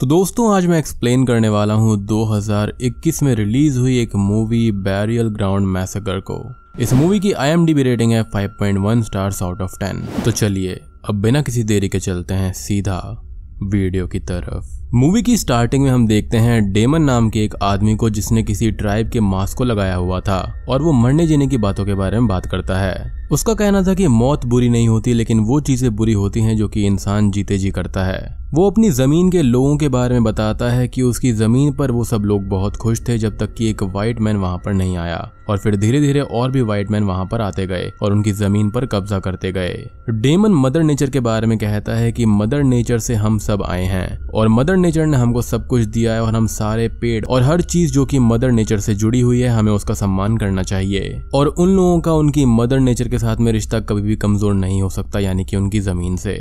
तो दोस्तों आज मैं एक्सप्लेन करने वाला हूँ 2021 में रिलीज हुई एक मूवी बैरियल ग्राउंड मैसेकर को इस मूवी की आई रेटिंग है 5.1 स्टार्स आउट ऑफ 10 तो चलिए अब बिना किसी देरी के चलते हैं सीधा वीडियो की तरफ मूवी की स्टार्टिंग में हम देखते हैं डेमन नाम के एक आदमी को जिसने किसी ट्राइब के मास्क को लगाया हुआ था और वो मरने जीने की बातों के बारे में बात करता है उसका कहना था कि मौत बुरी नहीं होती लेकिन वो चीजें बुरी होती हैं जो कि इंसान जीते जी करता है वो अपनी जमीन के लोगों के बारे में बताता है कि उसकी जमीन पर वो सब लोग बहुत खुश थे जब तक कि एक व्हाइट मैन वहां पर नहीं आया और फिर धीरे धीरे और भी व्हाइट मैन वहां पर आते गए और उनकी जमीन पर कब्जा करते गए डेमन मदर नेचर के बारे में कहता है कि मदर नेचर से हम सब आए हैं और मदर मदर नेचर ने हमको सब कुछ दिया है और हम सारे पेड़ और हर चीज जो कि मदर नेचर से जुड़ी हुई है हमें उसका सम्मान करना चाहिए और उन लोगों का उनकी मदर नेचर के साथ में रिश्ता कभी भी कमजोर नहीं हो सकता यानी कि उनकी जमीन से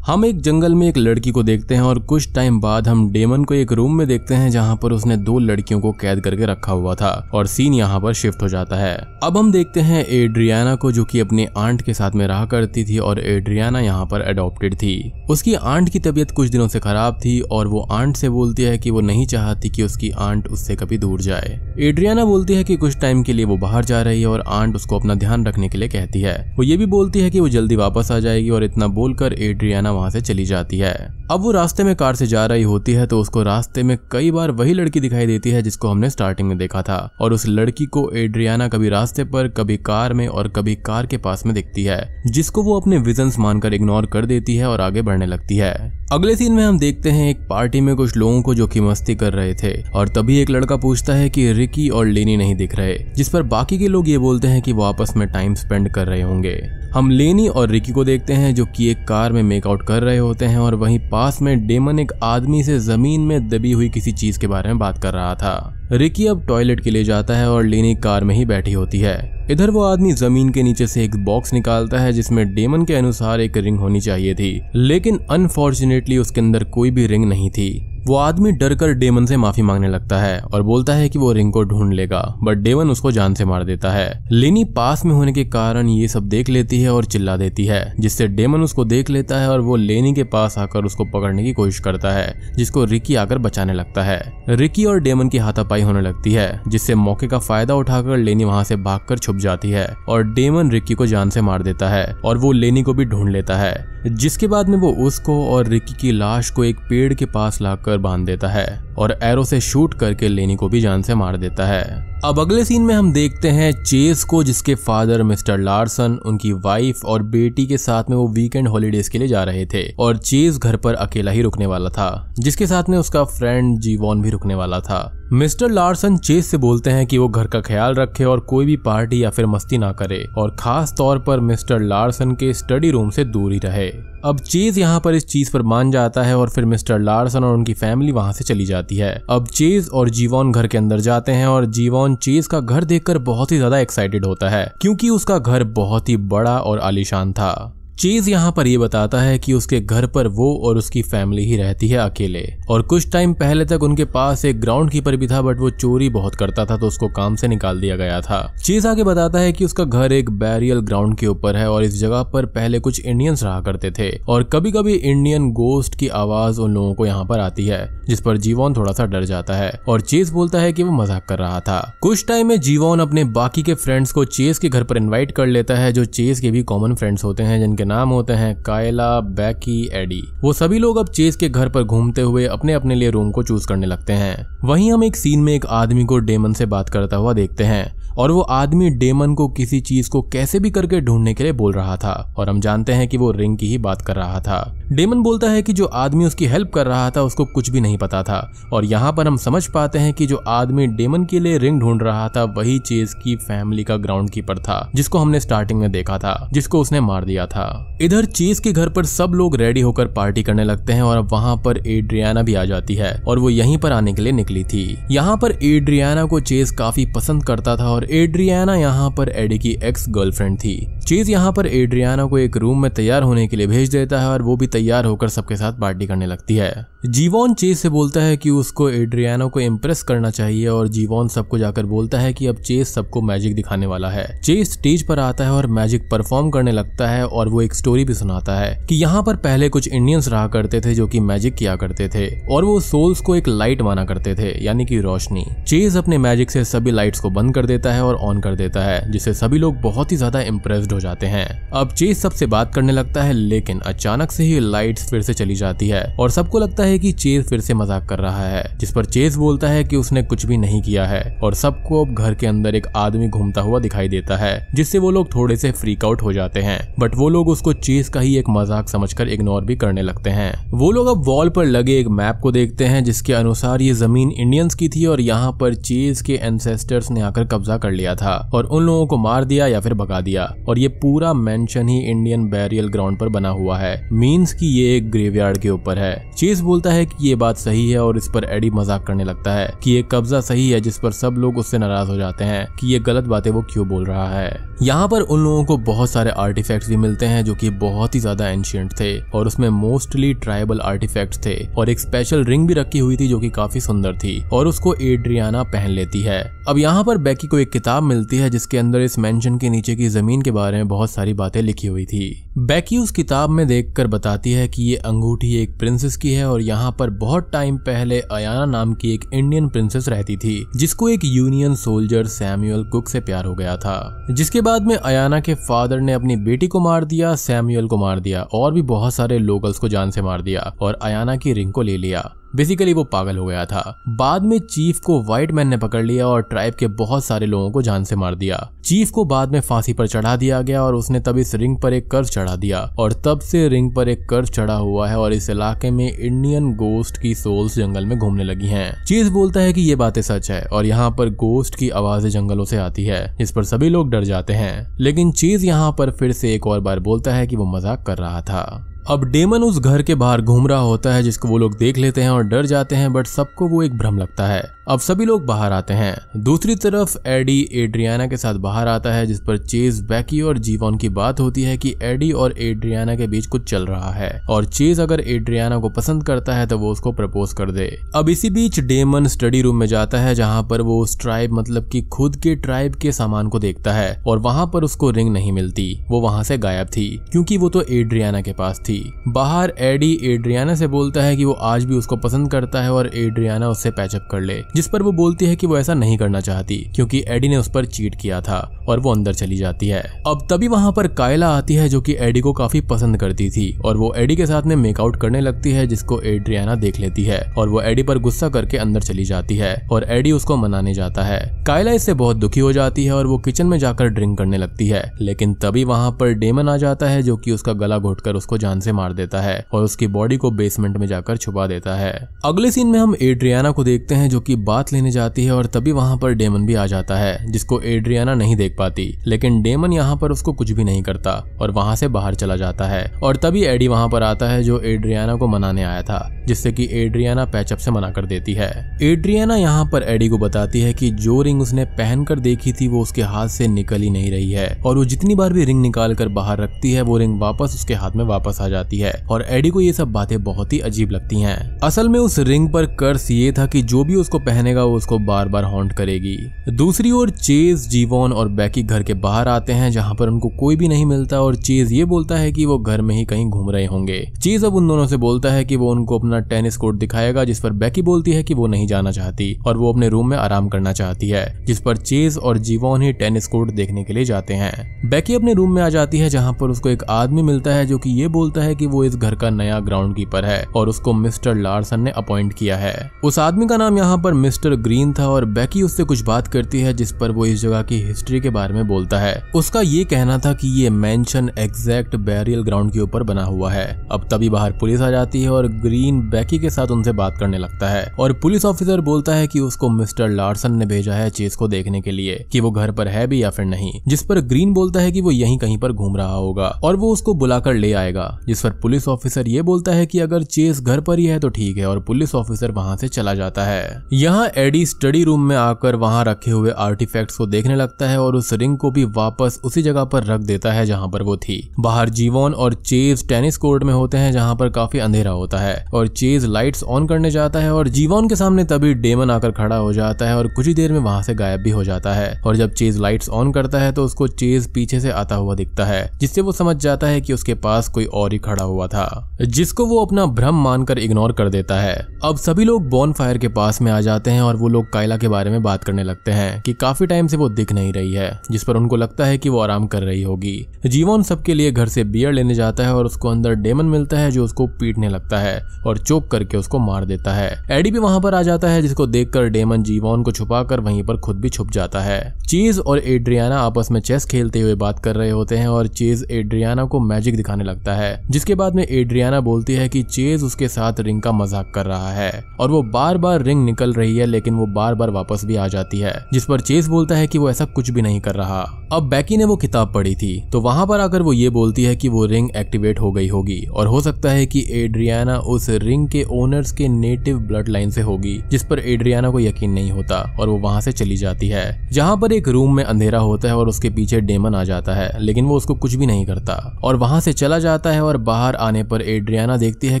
हम एक जंगल में एक लड़की को देखते हैं और कुछ टाइम बाद हम डेमन को एक रूम में देखते हैं जहां पर उसने दो लड़कियों को कैद करके रखा हुआ था और सीन यहाँ पर शिफ्ट हो जाता है अब हम देखते हैं एड्रियाना को जो कि अपने आंट के साथ में रहा करती थी और एड्रियाना यहाँ पर एडॉप्टेड थी उसकी आंट की तबीयत कुछ दिनों से खराब थी और वो आंट से बोलती है कि वो नहीं चाहती कि उसकी आंट उससे कभी दूर जाए एड्रियाना बोलती है कि कुछ टाइम के लिए वो बाहर जा रही है और आंट उसको अपना ध्यान रखने के लिए कहती है वो ये भी बोलती है कि वो जल्दी वापस आ जाएगी और इतना बोलकर एड्रियाना वहां से चली जाती है अब वो रास्ते में कार से जा रही होती है तो उसको रास्ते में कई बार वही लड़की दिखाई देती है जिसको हमने स्टार्टिंग में देखा था और उस लड़की को एड्रियाना कभी रास्ते पर कभी कार में और कभी कार के पास में दिखती है जिसको वो अपने विजन्स मानकर इग्नोर कर देती है और आगे बढ़ने लगती है अगले सीन में हम देखते हैं एक पार्टी में कुछ लोगों को जो कि मस्ती कर रहे थे और तभी एक लड़का पूछता है कि रिकी और लेनी नहीं दिख रहे जिस पर बाकी के लोग ये बोलते हैं कि वो आपस में टाइम स्पेंड कर रहे होंगे हम लेनी और रिकी को देखते हैं जो कि एक कार में मेकआउट कर रहे होते हैं और वहीं पास में डेमन एक आदमी से जमीन में दबी हुई किसी चीज के बारे में बात कर रहा था रिकी अब टॉयलेट के लिए जाता है और लेनी कार में ही बैठी होती है इधर वो आदमी जमीन के नीचे से एक बॉक्स निकालता है जिसमें डेमन के अनुसार एक रिंग होनी चाहिए थी लेकिन अनफॉर्चुनेटली उसके अंदर कोई भी रिंग नहीं थी वो आदमी डर कर डेमन से माफी मांगने लगता है और बोलता है कि वो रिंग को ढूंढ लेगा बट डेमन उसको जान से मार देता है लेनी पास में होने के कारण ये सब देख लेती है और चिल्ला देती है जिससे डेमन उसको देख लेता है और वो लेनी के पास आकर उसको पकड़ने की कोशिश करता है जिसको रिकी आकर बचाने लगता है रिकी और डेमन की हाथापाई होने लगती है जिससे मौके का फायदा उठाकर लेनी वहां से भाग छुप जाती है और डेमन रिकी को जान से मार देता है और वो लेनी को भी ढूंढ लेता है जिसके बाद में वो उसको और रिकी की लाश को एक पेड़ के पास लाकर बांध देता है और एरो से शूट करके लेनी को भी जान से मार देता है अब अगले सीन में हम देखते हैं चेस को जिसके फादर मिस्टर लार्सन उनकी वाइफ और बेटी के साथ में वो वीकेंड हॉलीडेज के लिए जा रहे थे और चेस घर पर अकेला ही रुकने वाला था जिसके साथ में उसका फ्रेंड जीवॉन भी रुकने वाला था मिस्टर लार्सन चेस से बोलते हैं कि वो घर का ख्याल रखे और कोई भी पार्टी या फिर मस्ती ना करे और खास तौर पर मिस्टर लार्सन के स्टडी रूम से दूर ही रहे अब चेस यहाँ पर इस चीज पर मान जाता है और फिर मिस्टर लार्सन और उनकी फैमिली वहां से चली जाती जाती है अब चेज और जीवन घर के अंदर जाते हैं और जीवन चेज का घर देखकर बहुत ही ज्यादा एक्साइटेड होता है क्योंकि उसका घर बहुत ही बड़ा और आलिशान था चीज यहाँ पर ये बताता है कि उसके घर पर वो और उसकी फैमिली ही रहती है अकेले और कुछ टाइम पहले तक उनके पास एक ग्राउंड कीपर भी था बट वो चोरी बहुत करता था तो उसको काम से निकाल दिया गया था चीज आगे बताता है कि उसका घर एक बैरियल ग्राउंड के ऊपर है और इस जगह पर पहले कुछ इंडियंस रहा करते थे और कभी कभी इंडियन गोस्ट की आवाज उन लोगों को यहाँ पर आती है जिस पर जीवन थोड़ा सा डर जाता है और चीज बोलता है की वो मजाक कर रहा था कुछ टाइम में जीवन अपने बाकी के फ्रेंड्स को चेस के घर पर इन्वाइट कर लेता है जो चेस के भी कॉमन फ्रेंड्स होते हैं जिनके के नाम होते हैं कायला बैकी एडी वो सभी लोग अब चेस के घर पर घूमते हुए अपने अपने लिए रूम को चूज करने लगते हैं वहीं हम एक सीन में एक आदमी को डेमन से बात करता हुआ देखते हैं और वो आदमी डेमन को किसी चीज को कैसे भी करके ढूंढने के लिए बोल रहा था और हम जानते हैं कि वो रिंग की ही बात कर रहा था डेमन बोलता है कि जो आदमी उसकी हेल्प कर रहा था उसको कुछ भी नहीं पता था और यहाँ पर हम समझ पाते हैं कि जो आदमी डेमन के लिए रिंग ढूंढ रहा था वही चेज की फैमिली का ग्राउंड कीपर था जिसको हमने स्टार्टिंग में देखा था जिसको उसने मार दिया था इधर चेज के घर पर सब लोग रेडी होकर पार्टी करने लगते हैं और वहाँ पर एड्रियाना भी आ जाती है और वो यहीं पर आने के लिए निकली थी यहाँ पर एड्रियाना को चेज काफी पसंद करता था और एड्रियाना यहाँ पर एडी की एक्स गर्लफ्रेंड थी चेज यहाँ पर एड्रियाना को एक रूम में तैयार होने के लिए भेज देता है और वो भी तैयार होकर सबके साथ पार्टी करने लगती है जीवॉन चेस से बोलता है कि उसको एड्रियानो को इम्प्रेस करना चाहिए और जीवॉन सबको जाकर बोलता है कि अब चेस सबको मैजिक दिखाने वाला है चेस स्टेज पर आता है और मैजिक परफॉर्म करने लगता है और वो एक स्टोरी भी सुनाता है कि यहाँ पर पहले कुछ इंडियंस रहा करते थे जो कि मैजिक किया करते थे और वो सोल्स को एक लाइट माना करते थे यानी कि रोशनी चेज अपने मैजिक से सभी लाइट्स को बंद कर देता है और ऑन कर देता है जिससे सभी लोग बहुत ही ज्यादा इम्प्रेस्ड हो जाते हैं अब चेज सबसे बात करने लगता है लेकिन अचानक से ही लाइट फिर से चली जाती है और सबको लगता है कि चेज फिर से मजाक कर रहा है जिस पर चेज बोलता है कि उसने कुछ भी नहीं किया है और सबको अब घर के अंदर एक आदमी घूमता हुआ दिखाई देता है जिससे वो लोग थोड़े से फ्रीक आउट हो जाते हैं बट वो लोग उसको चेज का ही एक मजाक समझकर इग्नोर भी करने लगते हैं वो लोग अब वॉल पर लगे एक मैप को देखते हैं जिसके अनुसार ये जमीन इंडियंस की थी और यहाँ पर चेज के एंसेस्टर्स ने आकर कब्जा कर लिया था और उन लोगों को मार दिया या फिर भगा दिया और ये पूरा मेंशन ही इंडियन बैरियल ग्राउंड पर बना हुआ है मीन्स कि ये एक ग्रेवयार्ड के ऊपर है चेस बोलता है कि ये बात सही है और इस पर एडी मजाक करने लगता है कि ये कब्जा सही है जिस पर सब लोग उससे नाराज हो जाते हैं कि ये गलत बातें वो क्यों बोल रहा है यहाँ पर उन लोगों को बहुत सारे आर्टिफैक्ट्स भी मिलते हैं जो कि बहुत ही ज्यादा एंशियंट थे और उसमें मोस्टली ट्राइबल आर्टिफैक्ट्स थे और एक स्पेशल रिंग भी रखी हुई थी जो कि काफी सुंदर थी और उसको एड्रियाना पहन लेती है अब यहाँ पर बैकी को एक किताब मिलती है जिसके अंदर इस मेंशन के नीचे की जमीन के बारे में बहुत सारी बातें लिखी हुई थी बैकी उस किताब में देख बताती बताती है कि ये अंगूठी एक प्रिंसेस की है और यहाँ पर बहुत टाइम पहले अयाना नाम की एक इंडियन प्रिंसेस रहती थी जिसको एक यूनियन सोल्जर सैमुअल कुक से प्यार हो गया था जिसके बाद में अयाना के फादर ने अपनी बेटी को मार दिया सैमुअल को मार दिया और भी बहुत सारे लोकल्स को जान से मार दिया और अयाना की रिंग को ले लिया बेसिकली वो पागल हो गया था बाद में चीफ को व्हाइट मैन ने पकड़ लिया और ट्राइब के बहुत सारे लोगों को जान से मार दिया चीफ को बाद में फांसी पर चढ़ा दिया गया और उसने तब इस रिंग पर एक कर्ज चढ़ा दिया और तब से रिंग पर एक कर्ज चढ़ा हुआ है और इस इलाके में इंडियन गोस्ट की सोल्स जंगल में घूमने लगी है चीफ बोलता है की ये बातें सच है और यहाँ पर गोस्ट की आवाजें जंगलों से आती है जिस पर सभी लोग डर जाते हैं लेकिन चीज यहाँ पर फिर से एक और बार बोलता है की वो मजाक कर रहा था अब डेमन उस घर के बाहर घूम रहा होता है जिसको वो लोग देख लेते हैं और डर जाते हैं बट सबको वो एक भ्रम लगता है अब सभी लोग बाहर आते हैं दूसरी तरफ एडी एड्रियाना के साथ बाहर आता है जिस पर चेज बैकी और जीवन की बात होती है कि एडी और एड्रियाना के बीच कुछ चल रहा है और चेज अगर एड्रियाना को पसंद करता है तो वो उसको प्रपोज कर दे अब इसी बीच डेमन स्टडी रूम में जाता है जहाँ पर वो उस ट्राइब मतलब की खुद के ट्राइब के सामान को देखता है और वहाँ पर उसको रिंग नहीं मिलती वो वहाँ से गायब थी क्योंकि वो तो एड्रियाना के पास थी बाहर एडी एड्रियाना से बोलता है की वो आज भी उसको पसंद करता है और एड्रियाना उससे पैचअप कर ले जिस पर वो बोलती है कि वो ऐसा नहीं करना चाहती क्योंकि एडी ने उस पर चीट किया था और वो अंदर चली जाती है अब तभी वहां पर कायला आती है जो कि एडी को काफी पसंद करती थी और वो एडी के साथ में मेकआउट करने लगती है जिसको एड्रियाना देख लेती है और वो एडी पर गुस्सा करके अंदर चली जाती है और एडी उसको मनाने जाता है कायला इससे बहुत दुखी हो जाती है और वो किचन में जाकर ड्रिंक करने लगती है लेकिन तभी वहां पर डेमन आ जाता है जो की उसका गला घोटकर उसको जान से मार देता है और उसकी बॉडी को बेसमेंट में जाकर छुपा देता है अगले सीन में हम एड्रियाना को देखते हैं जो की बात लेने जाती है और तभी वहां पर डेमन भी आ जाता है जिसको एड्रियाना नहीं देख पाती लेकिन डेमन यहाँ पर उसको कुछ भी नहीं करता और वहां से बाहर चला जाता है और तभी एडी वहां पर आता है जो एड्रियाना को मनाने आया था जिससे कि एड्रियाना पैचअप से मना कर देती है एड्रियाना यहाँ पर एडी को बताती है कि जो रिंग उसने पहनकर देखी थी वो उसके हाथ से निकल ही नहीं रही है और वो जितनी बार भी रिंग निकाल कर बाहर रखती है वो रिंग वापस उसके हाथ में वापस आ जाती है और एडी को ये सब बातें बहुत ही अजीब लगती है असल में उस रिंग पर कर्स ये था की जो भी उसको पहन पहनेगा वो उसको बार बार हॉन्ट करेगी दूसरी ओर चेज जीवन और बैकी घर के बाहर आते हैं जहां पर उनको कोई भी नहीं मिलता और चेज ये बोलता है कि वो घर में ही कहीं घूम रहे होंगे चेज अब उन दोनों से बोलता है कि वो उनको अपना टेनिस कोर्ट दिखाएगा जिस पर बैकी बोलती है कि वो नहीं जाना चाहती और वो अपने रूम में आराम करना चाहती है जिस पर चेज और जीवन ही टेनिस कोर्ट देखने के लिए जाते हैं बैकी अपने रूम में आ जाती है जहाँ पर उसको एक आदमी मिलता है जो की ये बोलता है की वो इस घर का नया ग्राउंड कीपर है और उसको मिस्टर लार्सन ने अपॉइंट किया है उस आदमी का नाम यहाँ पर मिस्टर ग्रीन था और बैकी उससे कुछ बात करती है जिस पर वो इस जगह की हिस्ट्री के बारे में बोलता है उसका ये कहना था कि ये मैंशन एग्जैक्ट बैरियल ग्राउंड के ऊपर बना हुआ है अब तभी बाहर पुलिस आ जाती है और ग्रीन बैकी के साथ उनसे बात करने लगता है और पुलिस ऑफिसर बोलता है की उसको मिस्टर लार्सन ने भेजा है चीज को देखने के लिए की वो घर पर है भी या फिर नहीं जिस पर ग्रीन बोलता है की वो यही कहीं पर घूम रहा होगा और वो उसको बुलाकर ले आएगा जिस पर पुलिस ऑफिसर ये बोलता है की अगर चेस घर पर ही है तो ठीक है और पुलिस ऑफिसर वहां से चला जाता है यहाँ यहाँ एडी स्टडी रूम में आकर वहाँ रखे हुए आर्टिफैक्ट्स को देखने लगता है और उस रिंग को भी वापस उसी जगह पर रख देता है जहाँ पर वो थी बाहर जीवन और चेज टेनिस कोर्ट में होते हैं जहाँ पर काफी अंधेरा होता है और चेज लाइट्स ऑन करने जाता है और जीवन के सामने तभी डेमन आकर खड़ा हो जाता है और कुछ ही देर में वहां से गायब भी हो जाता है और जब चेज लाइट्स ऑन करता है तो उसको चेज पीछे से आता हुआ दिखता है जिससे वो समझ जाता है कि उसके पास कोई और ही खड़ा हुआ था जिसको वो अपना भ्रम मानकर इग्नोर कर देता है अब सभी लोग बॉन फायर के पास में आ जाते जाते हैं और वो लोग कायला के बारे में बात करने लगते हैं कि काफी टाइम से वो दिख नहीं रही है जिस पर उनको लगता है कि वो आराम कर रही होगी जीवन सबके लिए घर से बियर लेने जाता है और उसको अंदर डेमन मिलता है जो उसको पीटने लगता है और चोक करके उसको मार देता है एडी भी वहां पर आ जाता है जिसको देखकर डेमन जीवन को छुपा कर वहीं पर खुद भी छुप जाता है चीज और एड्रियाना आपस में चेस खेलते हुए बात कर रहे होते हैं और चेज एड्रियाना को मैजिक दिखाने लगता है जिसके बाद में एड्रियाना बोलती है कि चेज उसके साथ रिंग का मजाक कर रहा है और वो बार बार रिंग निकल रही रही है लेकिन वो बार बार वापस भी आ जाती है जिस पर चेस बोलता है कि वो ऐसा कुछ भी नहीं कर रहा अब बैकी ने वो किताब पढ़ी थी तो वहां पर आकर वो ये बोलती है कि वो रिंग एक्टिवेट हो गई होगी और हो सकता है कि एड्रियाना उस रिंग के ओनर्स के नेटिव ब्लड लाइन से होगी जिस पर एड्रियाना को यकीन नहीं होता और वो वहां से चली जाती है जहां पर एक रूम में अंधेरा होता है और उसके पीछे डेमन आ जाता है लेकिन वो उसको कुछ भी नहीं करता और वहां से चला जाता है और बाहर आने पर एड्रियाना देखती है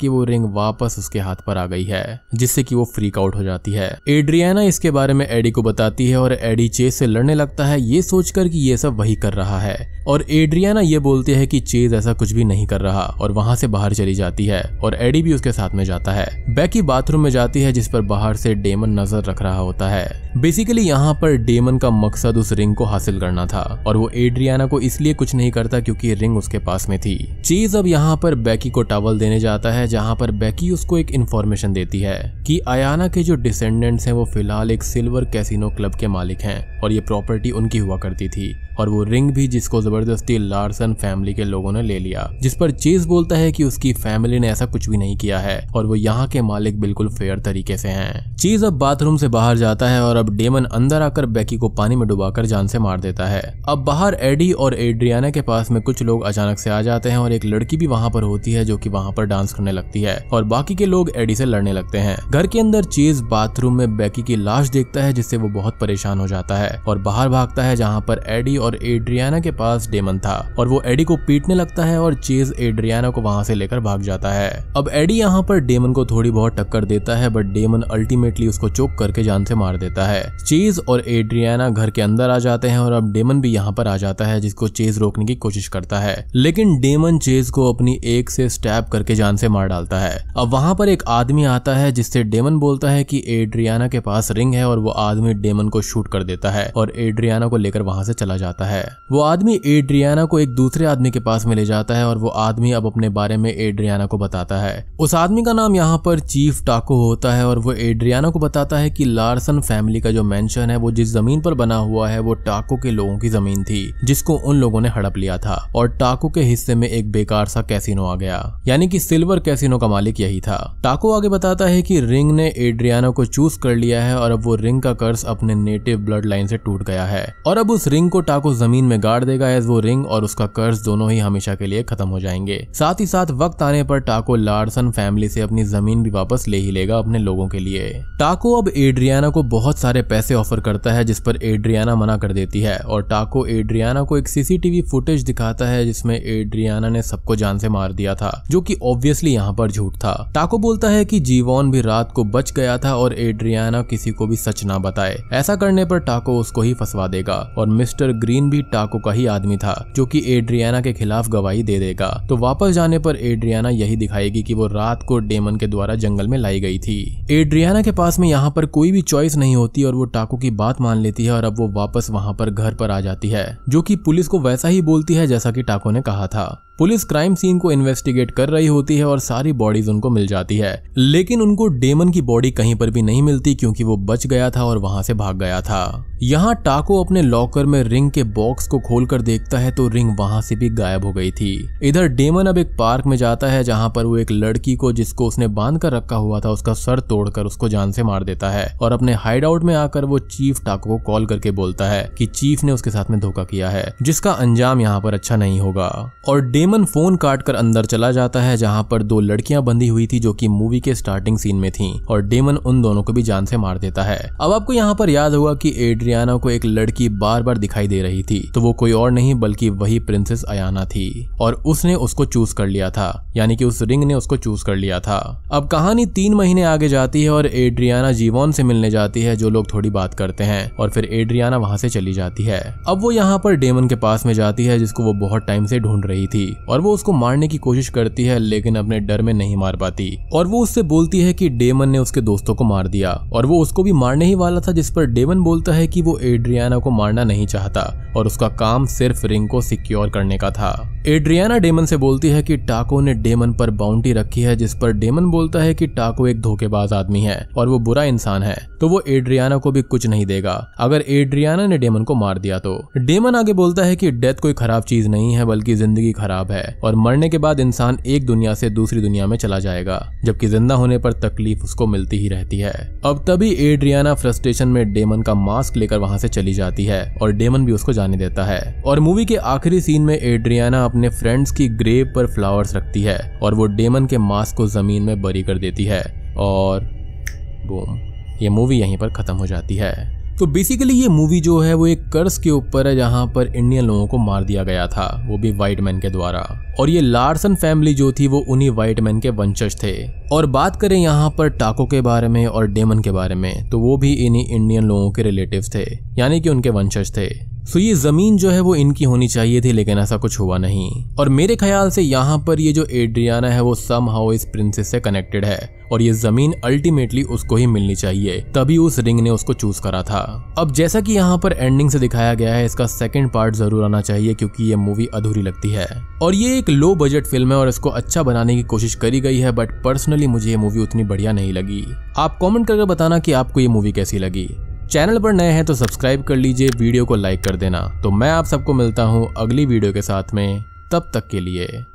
कि वो रिंग वापस उसके हाथ पर आ गई है जिससे कि वो फ्रीक आउट हो जाती है एड्रियाना इसके बारे में एडी को बताती है और एडी चेज से लड़ने लगता है ये सोचकर कि ये सब वही कर रहा है और एड्रियाना ये बोलती है कि चेज ऐसा कुछ भी नहीं कर रहा और वहां से बाहर चली जाती है और एडी भी उसके साथ में जाता है बैकी बाथरूम में जाती है जिस पर बाहर से डेमन नजर रख रहा होता है बेसिकली यहाँ पर डेमन का मकसद उस रिंग को हासिल करना था और वो एड्रियाना को इसलिए कुछ नहीं करता क्योंकि रिंग उसके पास में थी चीज अब यहाँ पर बैकी को टावल देने जाता है जहाँ पर बैकी उसको एक इन्फॉर्मेशन देती है कि आयाना के जो डिसेंड अटेंडेंट्स हैं वो फिलहाल एक सिल्वर कैसीनो क्लब के मालिक हैं और ये प्रॉपर्टी उनकी हुआ करती थी और वो रिंग भी जिसको जबरदस्ती लार्सन फैमिली के लोगों ने ले लिया जिस पर चेज बोलता है कि उसकी फैमिली ने ऐसा कुछ भी नहीं किया है और वो यहाँ के मालिक बिल्कुल फेयर तरीके से हैं चीज अब बाथरूम से बाहर जाता है और अब डेमन अंदर आकर बैकी को पानी में डुबाकर जान से मार देता है अब बाहर एडी और एड्रियाना के पास में कुछ लोग अचानक से आ जाते हैं और एक लड़की भी वहाँ पर होती है जो की वहाँ पर डांस करने लगती है और बाकी के लोग एडी से लड़ने लगते हैं घर के अंदर चीज बाथरूम में बैकी की लाश देखता है जिससे वो बहुत परेशान हो जाता है और बाहर भागता है जहाँ पर एडी और और एड्रियाना के पास डेमन था और वो एडी को पीटने लगता है और चेज एड्रियाना को वहां से लेकर भाग जाता है अब एडी यहाँ पर डेमन को थोड़ी बहुत टक्कर देता है बट डेमन अल्टीमेटली उसको चोक करके जान से मार देता है चेज और एड्रियाना घर के अंदर आ जाते हैं और अब डेमन भी यहाँ पर आ जाता है जिसको चेज रोकने की कोशिश करता है लेकिन डेमन चेज को अपनी एक से स्टैप करके जान से मार डालता है अब वहां पर एक आदमी आता है जिससे डेमन बोलता है कि एड्रियाना के पास रिंग है और वो आदमी डेमन को शूट कर देता है और एड्रियाना को लेकर वहां से चला जाता है जाता है वो आदमी एड्रियाना को एक दूसरे आदमी के पास में ले जाता है और वो आदमी अब अपने बारे में एड्रियाना को बताता है उस आदमी का नाम यहाँ पर चीफ टाको होता है और वो एड्रियाना को बताता है की लार्सन फैमिली का जो मैंशन है वो जिस जमीन पर बना हुआ है वो टाको के लोगों की जमीन थी जिसको उन लोगों ने हड़प लिया था और टाको के हिस्से में एक बेकार सा कैसीनो आ गया यानी कि सिल्वर कैसीनो का मालिक यही था टाको आगे बताता है कि रिंग ने एड्रियाना को चूज कर लिया है और अब वो रिंग का कर्ज अपने नेटिव ब्लड लाइन से टूट गया है और अब उस रिंग को टाको को जमीन में गाड़ देगा एज वो रिंग और उसका कर्ज दोनों ही हमेशा के लिए खत्म हो जाएंगे साथ ही साथ वक्त आने पर टाको लार्सन फैमिली से अपनी जमीन भी वापस ले ही लेगा अपने लोगों के लिए टाको अब एड्रियाना को बहुत सारे पैसे ऑफर करता है जिस पर एड्रियाना मना कर देती है और टाको एड्रियाना को एक सीसीटीवी फुटेज दिखाता है जिसमें एड्रियाना ने सबको जान से मार दिया था जो कि ऑब्वियसली यहाँ पर झूठ था टाको बोलता है कि जीवन भी रात को बच गया था और एड्रियाना किसी को भी सच ना बताए ऐसा करने पर टाको उसको ही फंसवा देगा और मिस्टर ग्रीन भी टाको का ही आदमी था जो कि एड्रियाना के खिलाफ गवाही दे देगा तो वापस जाने पर एड्रियाना यही दिखाएगी कि वो रात को डेमन के द्वारा जंगल में लाई गई थी एड्रियाना के पास में यहाँ पर कोई भी चॉइस नहीं होती और वो टाको की बात मान लेती है और अब वो वापस वहाँ पर घर पर आ जाती है जो की पुलिस को वैसा ही बोलती है जैसा की टाको ने कहा था पुलिस क्राइम सीन को इन्वेस्टिगेट कर रही होती है और सारी बॉडीज उनको मिल जाती है लेकिन उनको डेमन की बॉडी कहीं पर भी नहीं मिलती क्योंकि वो बच गया था और वहां से भाग गया था यहाँ टाको अपने लॉकर में रिंग के के बॉक्स को खोलकर देखता है तो रिंग वहां से भी गायब हो गई थी इधर डेमन अब एक पार्क में जाता है जहां पर वो एक लड़की को जिसको उसने बांध कर रखा हुआ था उसका सर तोड़कर उसको जान से मार देता है और अपने हाइड आउट में आकर वो चीफ टाको को कॉल करके बोलता है कि चीफ ने उसके साथ में धोखा किया है जिसका अंजाम यहाँ पर अच्छा नहीं होगा और डेमन फोन काट कर अंदर चला जाता है जहाँ पर दो लड़कियां बंधी हुई थी जो की मूवी के स्टार्टिंग सीन में थी और डेमन उन दोनों को भी जान से मार देता है अब आपको यहाँ पर याद होगा की एड्रियाना को एक लड़की बार बार दिखाई दे रही रही थी तो वो कोई और नहीं बल्कि वही प्रिंसेस अयाना थी और उसने उसको चूज कर लिया था यानी कि उस रिंग ने उसको चूज कर लिया था अब कहानी तीन महीने आगे जाती है और एड्रियाना जीवन से मिलने जाती है जो लोग थोड़ी बात करते हैं और फिर एड्रियाना वहां से चली जाती है अब वो यहाँ पर डेमन के पास में जाती है जिसको वो बहुत टाइम से ढूंढ रही थी और वो उसको मारने की कोशिश करती है लेकिन अपने डर में नहीं मार पाती और वो उससे बोलती है कि डेमन ने उसके दोस्तों को मार दिया और वो उसको भी मारने ही वाला था जिस पर डेमन बोलता है कि वो एड्रियाना को मारना नहीं चाहता और उसका काम सिर्फ रिंग को सिक्योर करने का था एड्रियाना डेमन से बोलती है कि टाको ने डेमन पर बाउंड्री रखी है जिस पर डेमन बोलता है कि टाको एक धोखेबाज आदमी है और वो बुरा इंसान है तो वो एड्रियाना को भी कुछ नहीं देगा अगर एड्रियाना ने डेमन को मार दिया तो डेमन आगे बोलता है कि डेथ कोई खराब चीज नहीं है बल्कि जिंदगी खराब है और मरने के बाद इंसान एक दुनिया से दूसरी दुनिया में चला जाएगा जबकि जिंदा होने पर तकलीफ उसको मिलती ही रहती है अब तभी एड्रियाना फ्रस्ट्रेशन में डेमन का मास्क लेकर वहां से चली जाती है और डेमन भी उसको को जाने देता है और मूवी के आखिरी सीन में एड्रियाना अपने फ्रेंड्स की ग्रेव पर फ्लावर्स रखती है और वो डेमन के मास्क को जमीन में बरी कर देती है और बूम ये मूवी यहीं पर खत्म हो जाती है तो बेसिकली ये मूवी जो है वो एक कर्ज के ऊपर है जहाँ पर इंडियन लोगों को मार दिया गया था वो भी व्हाइट मैन के द्वारा और ये लार्सन फैमिली जो थी वो उन्हीं व्हाइट मैन के वंशज थे और बात करें यहाँ पर टाको के बारे में और डेमन के बारे में तो वो भी इन्हीं इंडियन लोगों के रिलेटिव थे यानी कि उनके वंशज थे सो ये ज़मीन जो है वो इनकी होनी चाहिए थी लेकिन ऐसा कुछ हुआ नहीं और मेरे ख्याल से यहाँ पर ये जो एड्रियाना है वो सम हाउ इस प्रिंसेस से कनेक्टेड है और ये ज़मीन अल्टीमेटली उसको ही मिलनी चाहिए तभी उस रिंग ने उसको चूज करा था अब जैसा कि यहाँ पर एंडिंग से दिखाया गया है इसका सेकेंड पार्ट जरूर आना चाहिए क्योंकि ये मूवी अधूरी लगती है और ये एक लो बजट फिल्म है और इसको अच्छा बनाने की कोशिश करी गई है बट पर्सनली मुझे ये मूवी उतनी बढ़िया नहीं लगी आप कॉमेंट करके बताना की आपको ये मूवी कैसी लगी चैनल पर नए हैं तो सब्सक्राइब कर लीजिए वीडियो को लाइक कर देना तो मैं आप सबको मिलता हूँ अगली वीडियो के साथ में तब तक के लिए